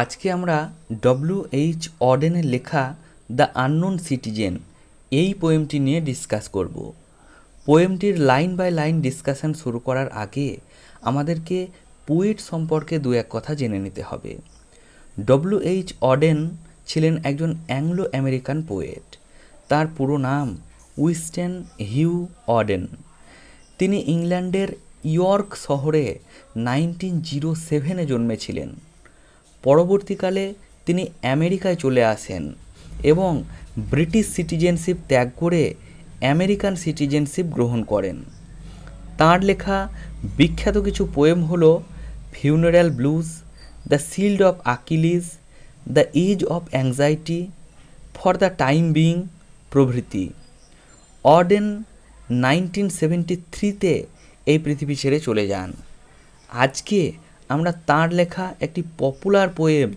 আজকে আমরা W H অডেনের লেখা দ্য আননোন সিটিজেন এই পোয়েমটি নিয়ে ডিসকাস করব পোয়েমটির লাইন বাই লাইন ডিসকাশন শুরু করার আগে আমাদেরকে পোয়েট সম্পর্কে দু এক কথা জেনে নিতে হবে ডব্লিউ এইচ অডেন ছিলেন একজন অ্যাংলো আমেরিকান পোয়েট তার পুরো নাম উইস্টেন হিউ অডেন তিনি ইংল্যান্ডের ইয়র্ক শহরে নাইনটিন জিরো সেভেনে জন্মেছিলেন পরবর্তীকালে তিনি আমেরিকায় চলে আসেন এবং ব্রিটিশ সিটিজেনশিপ ত্যাগ করে আমেরিকান সিটিজেনশিপ গ্রহণ করেন তার লেখা বিখ্যাত কিছু পোয়েম হল funeral blues the shield of Achilles the age of anxiety for the time being প্রভৃতি অর্ডেন নাইনটিন সেভেন্টি থ্রিতে এই পৃথিবী ছেড়ে চলে যান আজকে আমরা তার লেখা একটি popular poem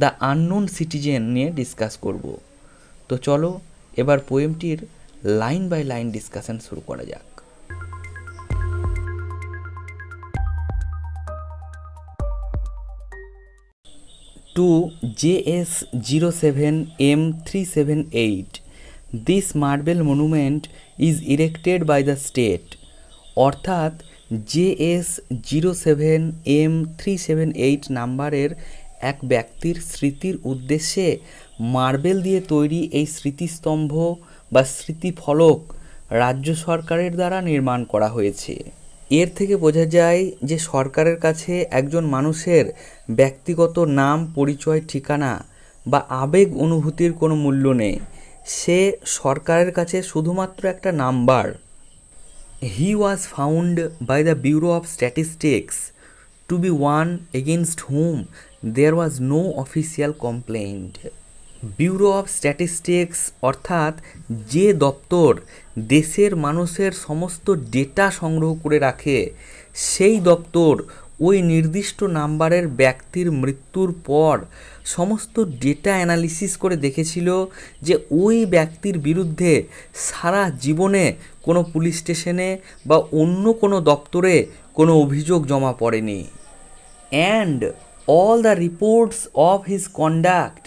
the unknown citizen নিয়ে ডিসকাস করব তো চলো এবার পোয়েমটির লাইন বাই লাইন ডিসকাশন শুরু করা যাক to J S zero seven M three seven eight this marble monument is erected by the state অর্থাৎ JS zero seven M three seven eight নাম্বারের এক ব্যক্তির স্মৃতির উদ্দেশ্যে মার্বেল দিয়ে তৈরি এই স্মৃতিস্তম্ভ বা স্মৃতিফলক রাজ্য সরকারের দ্বারা নির্মাণ করা হয়েছে এর থেকে বোঝা যায় যে সরকারের কাছে একজন মানুষের ব্যক্তিগত নাম পরিচয় ঠিকানা বা আবেগ অনুভূতির কোনো মূল্য নেই সে সরকারের কাছে শুধুমাত্র একটা number he was found by the bureau of statistics to be one against whom there was no official complaint bureau of statistics অর্থাৎ যে দপ্তর দেশের মানুষের সমস্ত ডেটা সংগ্রহ করে রাখে সেই দপ্তর ওই নির্দিষ্ট নাম্বারের ব্যক্তির মৃত্যুর পর সমস্ত ডেটা অ্যানালিসিস করে দেখেছিল যে ওই ব্যক্তির বিরুদ্ধে সারা জীবনে কোনো পুলিশ স্টেশনে বা অন্য কোনো দপ্তরে কোনো অভিযোগ জমা পড়েনি and all the reports of his conduct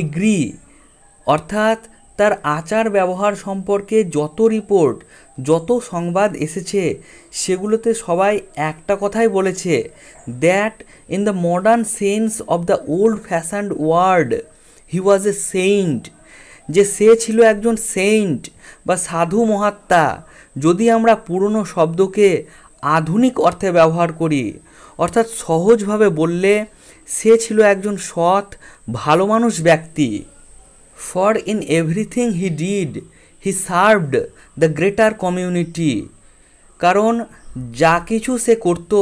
agree অর্থাৎ তার আচার ব্যবহার সম্পর্কে যত রিপোর্ট যত সংবাদ এসেছে সেগুলোতে সবাই একটা কথাই বলেছে that in the modern sense of the old fashioned word he was a saint যে সে ছিল একজন সেইন্ট বা সাধু মহাত্মা যদি আমরা পুরনো শব্দকে আধুনিক অর্থে ব্যবহার করি অর্থাৎ সহজভাবে বললে সে ছিল একজন সৎ ভালো মানুষ ব্যক্তি for in everything he did he served the greater community কারণ যা কিছু সে করত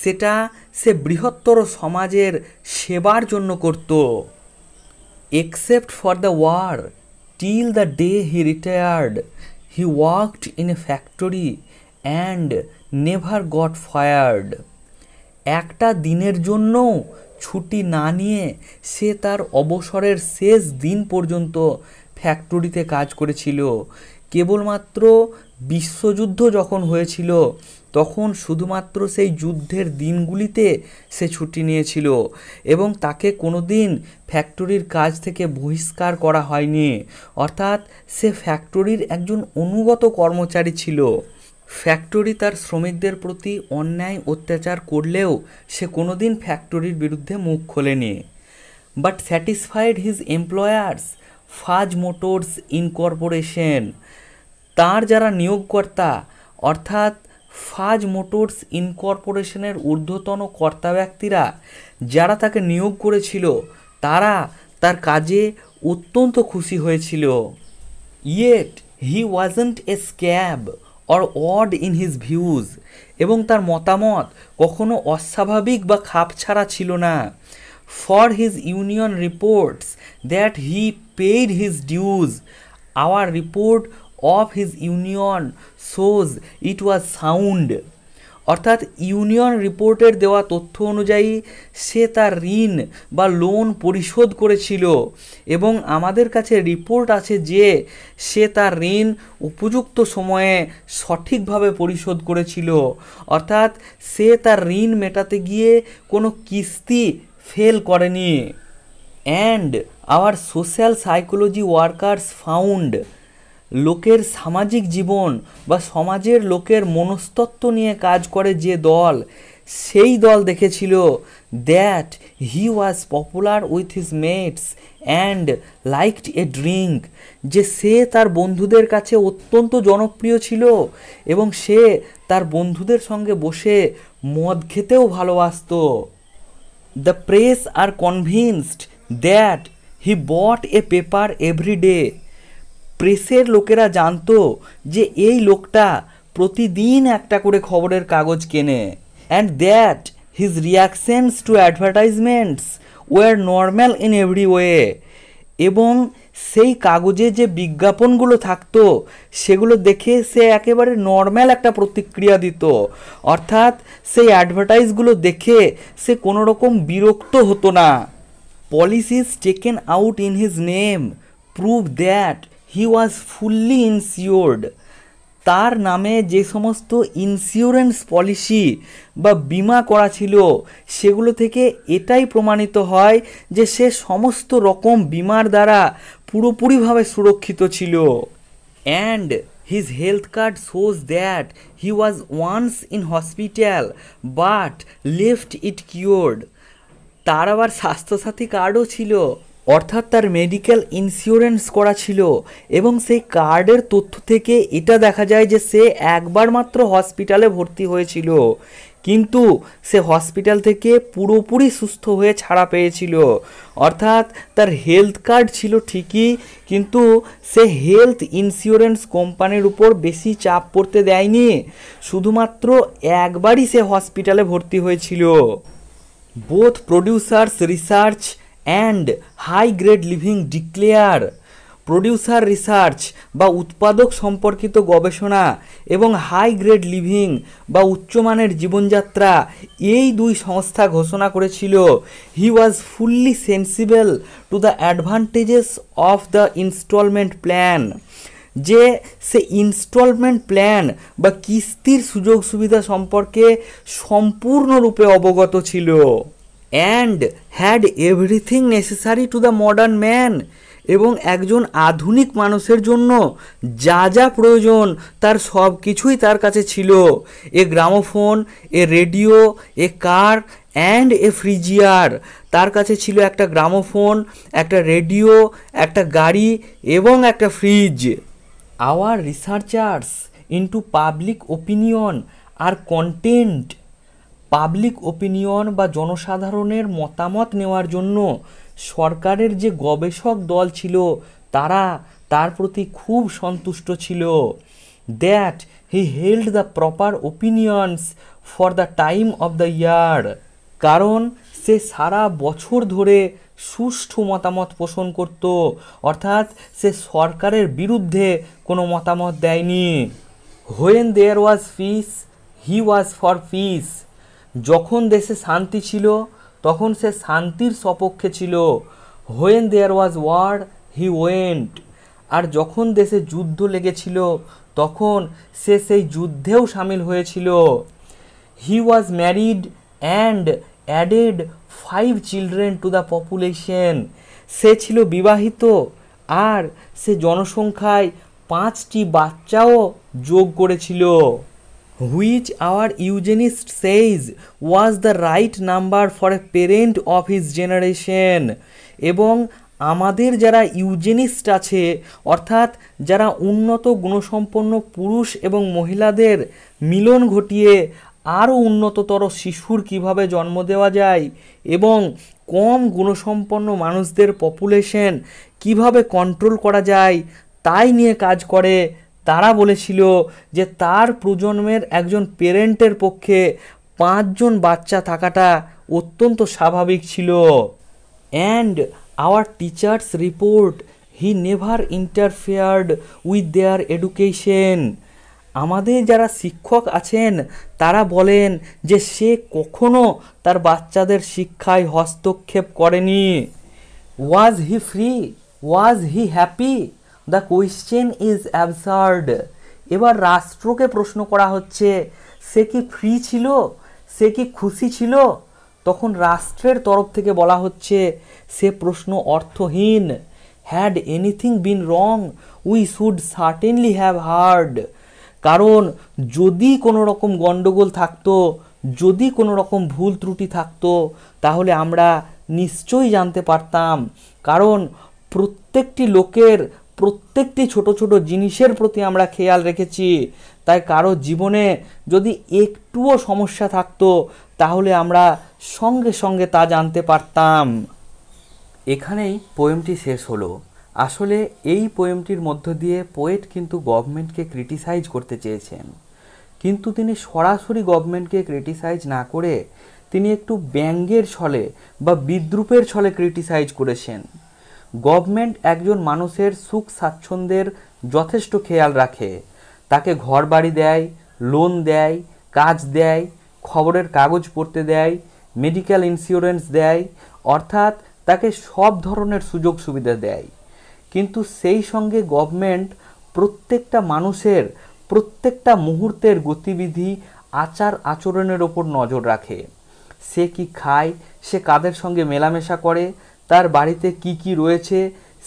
সেটা সে বৃহত্তর সমাজের সেবার জন্য করত except for the war till the day he retired he worked in a factory and never got fired একটা দিনের জন্যও ছুটি না নিয়ে সে তার অবসরের শেষ দিন পর্যন্ত ফ্যাক্টরিতে কাজ করেছিল কেবলমাত্র বিশ্বযুদ্ধ যখন হয়েছিল তখন শুধুমাত্র সেই যুদ্ধের দিনগুলিতে সে ছুটি নিয়েছিল এবং তাকে কোনো দিন ফ্যাক্টরির কাজ থেকে বহিষ্কার করা হয়নি অর্থাৎ সে ফ্যাক্টরির একজন অনুগত কর্মচারী ছিল ফ্যাক্টরি তার শ্রমিকদের প্রতি অন্যায় অত্যাচার করলেও সে কোনো দিন ফ্যাক্টরির বিরুদ্ধে মুখ খোলেনি but satisfied his employers Fudge Motors Incorporation তার যারা নিয়োগকর্তা অর্থাৎ ফাজ মোটরস ইনকর্পোরেশনের ঊর্ধ্বতন কর্তা ব্যক্তিরা যারা তাকে নিয়োগ করেছিল তারা তার কাজে অত্যন্ত খুশি হয়েছিল yet he wasn't a scab or odd in his views এবং তার মতামত কখনো অস্বাভাবিক বা খাপ ছাড়া ছিল না for his union reports that he paid his dues our report of his union shows it was sound অর্থাৎ ইউনিয়ন রিপোর্টের দেওয়া তথ্য অনুযায়ী সে তার ঋণ বা লোন পরিশোধ করেছিল এবং আমাদের কাছে রিপোর্ট আছে যে সে তার ঋণ উপযুক্ত সময়ে সঠিকভাবে পরিশোধ করেছিল অর্থাৎ সে তার ঋণ মেটাতে গিয়ে কোনো কিস্তি ফেল করেনি and our social psychology workers found লোকের সামাজিক জীবন বা সমাজের লোকের মনস্তত্ত্ব নিয়ে কাজ করে যে দল সেই দল দেখেছিল that he was popular with his mates and liked a drink যে সে তার বন্ধুদের কাছে অত্যন্ত জনপ্রিয় ছিল এবং সে তার বন্ধুদের সঙ্গে বসে মদ খেতেও ভালোবাসত the press are convinced that he bought a paper every day প্রেসের লোকেরা জানতো যে এই লোকটা প্রতিদিন একটা করে খবরের কাগজ কেনে and that his reactions to advertisements were normal in every way এবং সেই কাগজে যে বিজ্ঞাপনগুলো থাকতো সেগুলো দেখে সে একেবারে নর্ম্যাল একটা প্রতিক্রিয়া দিত অর্থাৎ সেই অ্যাডভার্টাইজগুলো দেখে সে কোনো রকম বিরক্ত হতো না policies taken out in his name prove that he was fully insured তার নামে যে সমস্ত ইন্স্যুরেন্স পলিসি বা বিমা করা ছিল সেগুলো থেকে এটাই প্রমাণিত হয় যে সে সমস্ত রকম বিমার দ্বারা পুরোপুরিভাবে সুরক্ষিত ছিল and his health card shows that he was once in hospital but left it cured তার আবার স্বাস্থ্যসাথী কার্ডও ছিল অর্থাৎ তার মেডিকেল ইন্স্যুরেন্স করা ছিল এবং সেই কার্ডের তথ্য থেকে এটা দেখা যায় যে সে একবার মাত্র হসপিটালে ভর্তি হয়েছিল কিন্তু সে হসপিটাল থেকে পুরোপুরি সুস্থ হয়ে ছাড়া পেয়েছিল অর্থাৎ তার হেলথ কার্ড ছিল ঠিকই কিন্তু সে হেলথ ইন্স্যুরেন্স কোম্পানির উপর বেশি চাপ পড়তে দেয়নি শুধুমাত্র একবারই সে হসপিটালে ভর্তি হয়েছিল both producers research and high grade living declare producer research বা উৎপাদক সম্পর্কিত গবেষণা এবং হাই গ্রেড লিভিং বা উচ্চমানের জীবনযাত্রা এই দুই সংস্থা ঘোষণা করেছিল he was fully sensible to the advantages of the instalment plan যে সে ইনস্টলমেন্ট প্ল্যান বা কিস্তির সুযোগ সুবিধা সম্পর্কে সম্পূর্ণরূপে অবগত ছিল and had everything necessary to the modern man এবং একজন আধুনিক মানুষের জন্য যা যা প্রয়োজন তার সব কিছুই তার কাছে ছিল a gramophone a radio a car and a Frigidaire তার কাছে ছিল একটা গ্রামোফোন একটা রেডিও একটা গাড়ি এবং একটা fridge our researchers into public opinion are content public opinion বা জনসাধারণের মতামত নেওয়ার জন্য সরকারের যে গবেষক দল ছিল তারা তার প্রতি খুব সন্তুষ্ট ছিল that he held the proper opinions for the time of the year কারণ সে সারা বছর ধরে সুষ্ঠু মতামত পোষণ করত অর্থাৎ সে সরকারের বিরুদ্ধে কোনো মতামত দেয়নি when there was fees he was for ফিস যখন দেশে শান্তি ছিল তখন সে শান্তির সপক্ষে ছিল when there was war he went আর যখন দেশে যুদ্ধ লেগেছিল তখন সে সেই যুদ্ধেও সামিল হয়েছিল he was married and added five children to the population সে ছিল বিবাহিত আর সে জনসংখ্যায় পাঁচটি বাচ্চাও যোগ করেছিল which our eugenist says was the right number for a parent of his generation এবং আমাদের যারা ইউজেনিস্ট আছে অর্থাৎ যারা উন্নত গুণসম্পন্ন পুরুষ এবং মহিলাদের মিলন ঘটিয়ে আরও উন্নততর শিশুর কিভাবে জন্ম দেওয়া যায় এবং কম গুণসম্পন্ন মানুষদের পপুলেশন কিভাবে কন্ট্রোল করা যায় তাই নিয়ে কাজ করে তারা বলেছিল যে তার প্রজন্মের একজন পেরেন্টের পক্ষে পাঁচজন বাচ্চা থাকাটা অত্যন্ত স্বাভাবিক ছিল and our teachers report he never interfered with their education আমাদের যারা শিক্ষক আছেন তারা বলেন যে সে কখনো তার বাচ্চাদের শিক্ষায় হস্তক্ষেপ করেনি was he free was he happy the question is absurd এবার রাষ্ট্রকে প্রশ্ন করা হচ্ছে সে কি ফ্রি ছিল সে কি খুশি ছিল তখন রাষ্ট্রের তরফ থেকে বলা হচ্ছে সে প্রশ্ন অর্থহীন had anything been wrong we should certainly have heard কারণ যদি কোনো রকম গণ্ডগোল থাকতো যদি কোনো রকম ভুল ত্রুটি থাকতো তাহলে আমরা নিশ্চয়ই জানতে পারতাম কারণ প্রত্যেকটি লোকের প্রত্যেকটি ছোট ছোট জিনিসের প্রতি আমরা খেয়াল রেখেছি তাই কারো জীবনে যদি একটুও সমস্যা থাকতো তাহলে আমরা সঙ্গে সঙ্গে তা জানতে পারতাম এখানেই পোয়েমটি শেষ হলো আসলে এই পোয়েমটির মধ্য দিয়ে পোয়েট কিন্তু গভর্নমেন্টকে ক্রিটিসাইজ করতে চেয়েছেন কিন্তু তিনি সরাসরি গভর্নমেন্টকে ক্রিটিসাইজ না করে তিনি একটু ব্যঙ্গের ছলে বা বিদ্রুপের ছলে ক্রিটিসাইজ করেছেন গভর্নমেন্ট একজন মানুষের সুখ স্বাচ্ছন্দ্যের যথেষ্ট খেয়াল রাখে তাকে ঘর বাড়ি দেয় লোন দেয় কাজ দেয় খবরের কাগজ পড়তে দেয় মেডিকেল ইন্স্যুরেন্স দেয় অর্থাৎ তাকে সব ধরনের সুযোগ সুবিধা দেয় কিন্তু সেই সঙ্গে গভর্নমেন্ট প্রত্যেকটা মানুষের প্রত্যেকটা মুহূর্তের গতিবিধি আচার আচরণের ওপর নজর রাখে সে কি খায় সে কাদের সঙ্গে মেলামেশা করে তার বাড়িতে কি কি রয়েছে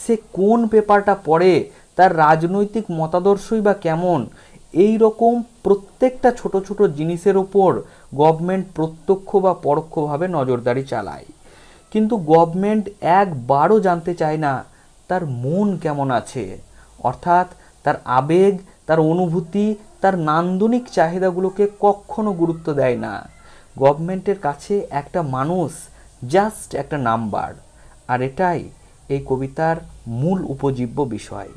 সে কোন পেপারটা পড়ে তার রাজনৈতিক মতাদর্শই বা কেমন এই রকম প্রত্যেকটা ছোট ছোট জিনিসের ওপর গভর্নমেন্ট প্রত্যক্ষ বা পরোক্ষভাবে নজরদারি চালায় কিন্তু গভর্নমেন্ট একবারও জানতে চায় না তার মন কেমন আছে অর্থাৎ তার আবেগ তার অনুভূতি তার নান্দনিক চাহিদাগুলোকে কখনো গুরুত্ব দেয় না গভর্নমেন্টের কাছে একটা মানুষ জাস্ট একটা নাম্বার আর এটাই এই কবিতার মূল উপজীব্য বিষয়